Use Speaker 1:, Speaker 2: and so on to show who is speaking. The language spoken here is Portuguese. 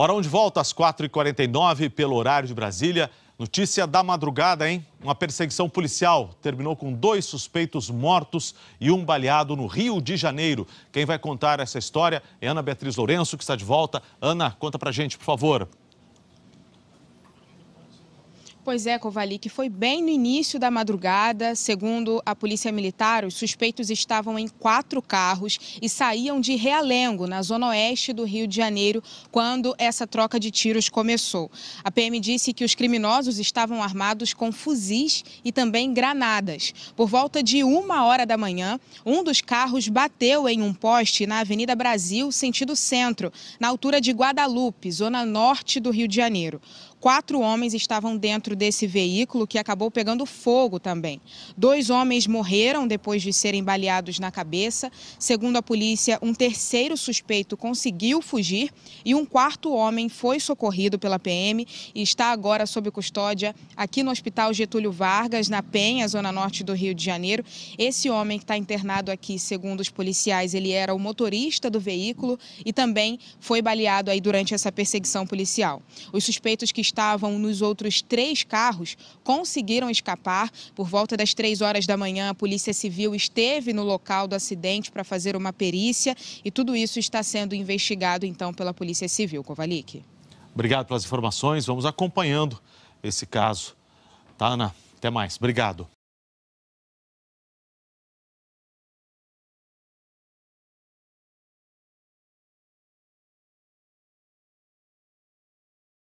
Speaker 1: Hora onde volta às 4h49 pelo horário de Brasília. Notícia da madrugada, hein? Uma perseguição policial terminou com dois suspeitos mortos e um baleado no Rio de Janeiro. Quem vai contar essa história é Ana Beatriz Lourenço, que está de volta. Ana, conta pra gente, por favor.
Speaker 2: Pois é, Kovalik, foi bem no início da madrugada. Segundo a Polícia Militar, os suspeitos estavam em quatro carros e saíam de Realengo, na zona oeste do Rio de Janeiro, quando essa troca de tiros começou. A PM disse que os criminosos estavam armados com fuzis e também granadas. Por volta de uma hora da manhã, um dos carros bateu em um poste na Avenida Brasil, sentido centro, na altura de Guadalupe, zona norte do Rio de Janeiro. Quatro homens estavam dentro desse veículo que acabou pegando fogo também. Dois homens morreram depois de serem baleados na cabeça. Segundo a polícia, um terceiro suspeito conseguiu fugir e um quarto homem foi socorrido pela PM e está agora sob custódia aqui no Hospital Getúlio Vargas, na Penha, zona norte do Rio de Janeiro. Esse homem que está internado aqui, segundo os policiais, ele era o motorista do veículo e também foi baleado aí durante essa perseguição policial. Os suspeitos que estavam nos outros três carros conseguiram escapar. Por volta das três horas da manhã, a Polícia Civil esteve no local do acidente para fazer uma perícia e tudo isso está sendo investigado então pela Polícia Civil. Kovalik.
Speaker 1: Obrigado pelas informações. Vamos acompanhando esse caso. Tá, Ana? Até mais. Obrigado.